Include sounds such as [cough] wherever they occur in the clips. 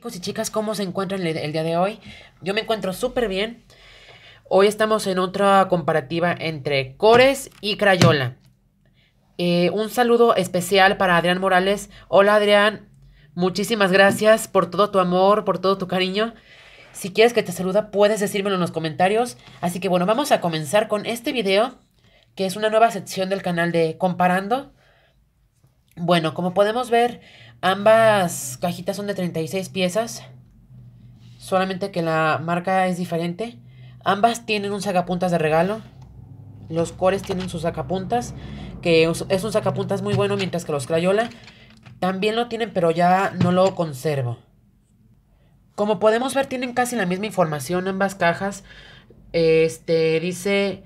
Chicos y chicas, ¿cómo se encuentran el, día de hoy? Yo me encuentro súper bien. Hoy estamos en otra comparativa entre Cores y Crayola. Eh, un saludo especial para Adrián Morales. Hola Adrián, muchísimas gracias por todo tu amor, por todo tu cariño. Si quieres que te saluda, puedes decírmelo en los comentarios. Así que bueno, vamos a comenzar con este video, que es una nueva sección del canal de Comparando. Bueno, como podemos ver, Ambas cajitas son de 36 piezas. Solamente que la marca es diferente. Ambas tienen un sacapuntas de regalo. Los cores tienen sus sacapuntas. Que es un sacapuntas muy bueno. Mientras que los Crayola también lo tienen. Pero ya no lo conservo. Como podemos ver tienen casi la misma información ambas cajas. Este dice...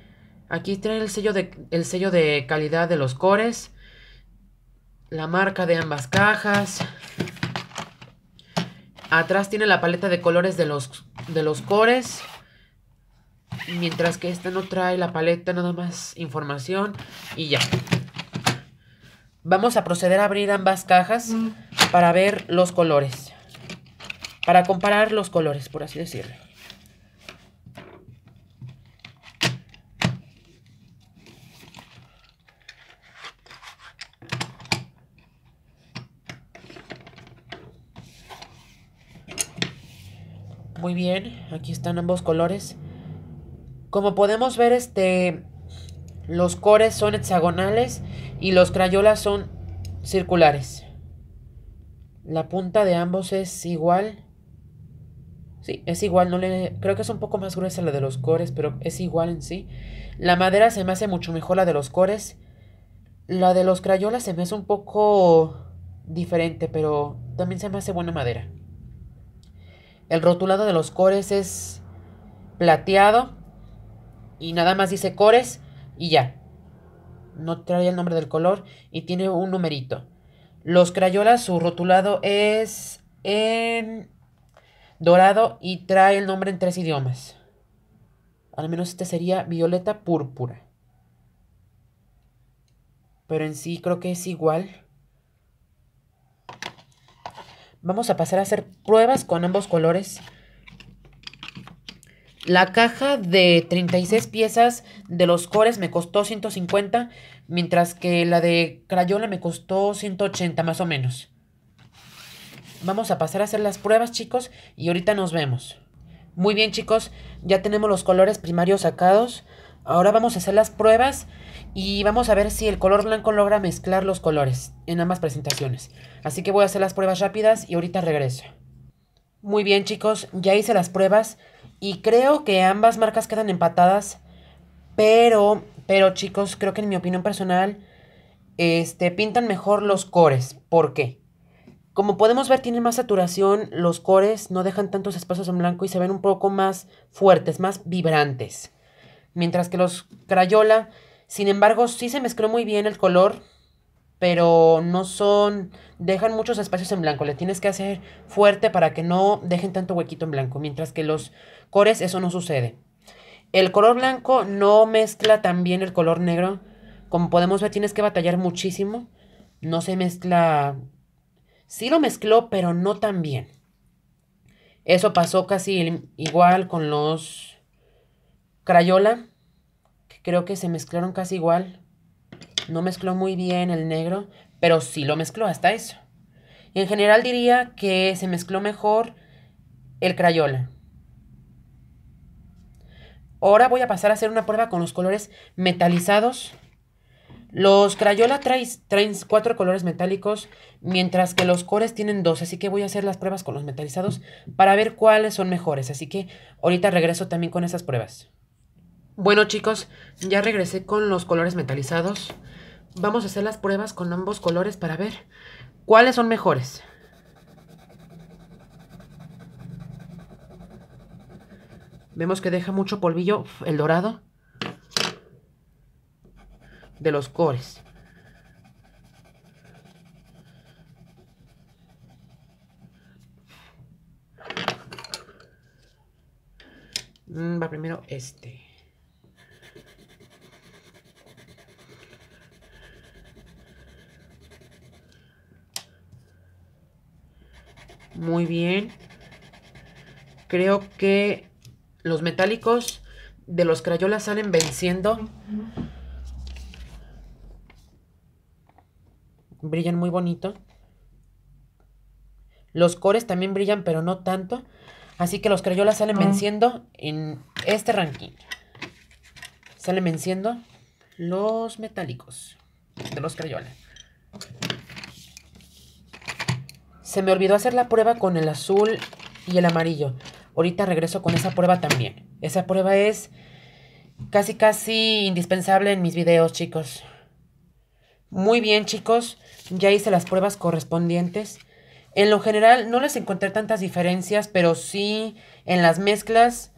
Aquí tiene el sello de, el sello de calidad de los cores la marca de ambas cajas. Atrás tiene la paleta de colores de los, de los cores. Mientras que esta no trae la paleta, nada más información y ya. Vamos a proceder a abrir ambas cajas mm. para ver los colores. Para comparar los colores, por así decirlo. muy bien. Aquí están ambos colores. Como podemos ver, este, los cores son hexagonales y los crayolas son circulares. La punta de ambos es igual. Sí, es igual, no le, creo que es un poco más gruesa la de los cores, pero es igual en sí. La madera se me hace mucho mejor la de los cores. La de los crayolas se me hace un poco diferente, pero también se me hace buena madera. El rotulado de los cores es plateado y nada más dice cores y ya. No trae el nombre del color y tiene un numerito. Los crayolas, su rotulado es en dorado y trae el nombre en tres idiomas. Al menos este sería violeta púrpura. Pero en sí creo que es igual. Vamos a pasar a hacer pruebas con ambos colores. La caja de 36 piezas de los cores me costó 150, mientras que la de Crayola me costó 180 más o menos. Vamos a pasar a hacer las pruebas, chicos, y ahorita nos vemos. Muy bien, chicos, ya tenemos los colores primarios sacados. Ahora vamos a hacer las pruebas y vamos a ver si el color blanco logra mezclar los colores en ambas presentaciones. Así que voy a hacer las pruebas rápidas y ahorita regreso. Muy bien chicos, ya hice las pruebas y creo que ambas marcas quedan empatadas. Pero, pero chicos, creo que en mi opinión personal, este, pintan mejor los cores. ¿Por qué? Como podemos ver, tienen más saturación, los cores no dejan tantos espacios en blanco y se ven un poco más fuertes, más vibrantes mientras que los Crayola, sin embargo, sí se mezcló muy bien el color, pero no son, dejan muchos espacios en blanco, le tienes que hacer fuerte para que no dejen tanto huequito en blanco, mientras que los cores eso no sucede. El color blanco no mezcla tan bien el color negro, como podemos ver tienes que batallar muchísimo, no se mezcla, sí lo mezcló, pero no tan bien. Eso pasó casi igual con los Crayola, que creo que se mezclaron casi igual. No mezcló muy bien el negro, pero sí lo mezcló hasta eso. en general diría que se mezcló mejor el Crayola. Ahora voy a pasar a hacer una prueba con los colores metalizados. Los Crayola traen, traen cuatro colores metálicos, mientras que los cores tienen dos, así que voy a hacer las pruebas con los metalizados para ver cuáles son mejores. Así que ahorita regreso también con esas pruebas. Bueno chicos, ya regresé con los colores metalizados. Vamos a hacer las pruebas con ambos colores para ver cuáles son mejores. Vemos que deja mucho polvillo el dorado de los cores. Mm, va primero este. muy bien. Creo que los metálicos de los Crayolas salen venciendo. Brillan muy bonito. Los cores también brillan, pero no tanto. Así que los Crayolas salen venciendo en este ranking. Salen venciendo los metálicos de los Crayolas. Se me olvidó hacer la prueba con el azul y el amarillo. Ahorita regreso con esa prueba también. Esa prueba es casi casi indispensable en mis videos, chicos. Muy bien, chicos. Ya hice las pruebas correspondientes. En lo general no les encontré tantas diferencias, pero sí en las mezclas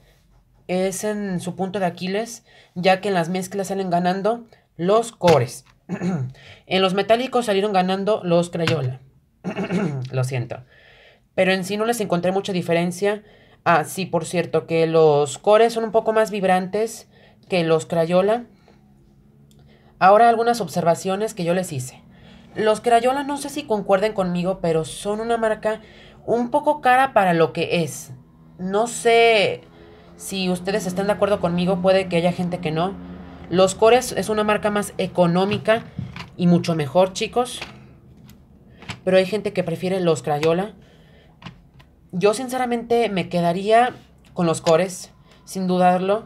es en su punto de Aquiles, ya que en las mezclas salen ganando los cores. [clears throat] en los metálicos salieron ganando los Crayola. [clears throat] Lo siento. Pero en sí no les encontré mucha diferencia. Ah, sí, por cierto, que los cores son un poco más vibrantes que los Crayola. Ahora algunas observaciones que yo les hice. Los Crayola no sé si concuerden conmigo, pero son una marca un poco cara para lo que es. No sé si ustedes están de acuerdo conmigo, puede que haya gente que no. Los Cores es una marca más económica y mucho mejor, chicos pero hay gente que prefiere los Crayola. Yo sinceramente me quedaría con los cores, sin dudarlo,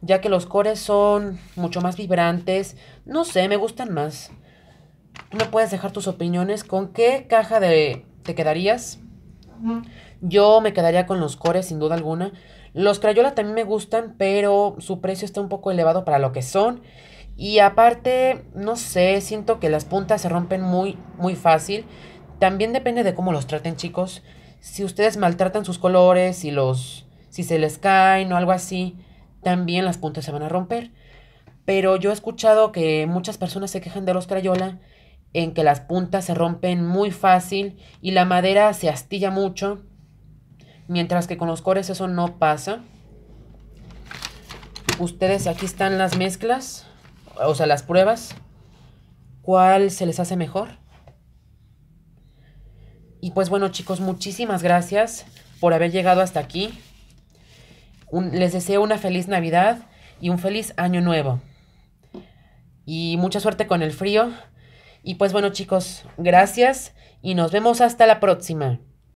ya que los cores son mucho más vibrantes, no sé, me gustan más. Tú me puedes dejar tus opiniones con qué caja de te quedarías. Yo me quedaría con los cores sin duda alguna. Los Crayola también me gustan, pero su precio está un poco elevado para lo que son. Y aparte, no sé, siento que las puntas se rompen muy, muy fácil. También depende de cómo los traten, chicos. Si ustedes maltratan sus colores, si los si se les caen o algo así, también las puntas se van a romper. Pero yo he escuchado que muchas personas se quejan de los Crayola en que las puntas se rompen muy fácil y la madera se astilla mucho, mientras que con los cores eso no pasa. Ustedes aquí están las mezclas, o sea, las pruebas. ¿Cuál se les hace mejor? Y pues bueno chicos, muchísimas gracias por haber llegado hasta aquí. les deseo una feliz Navidad y un feliz año nuevo. Y mucha suerte con el frío. Y pues bueno chicos, gracias y nos vemos hasta la próxima.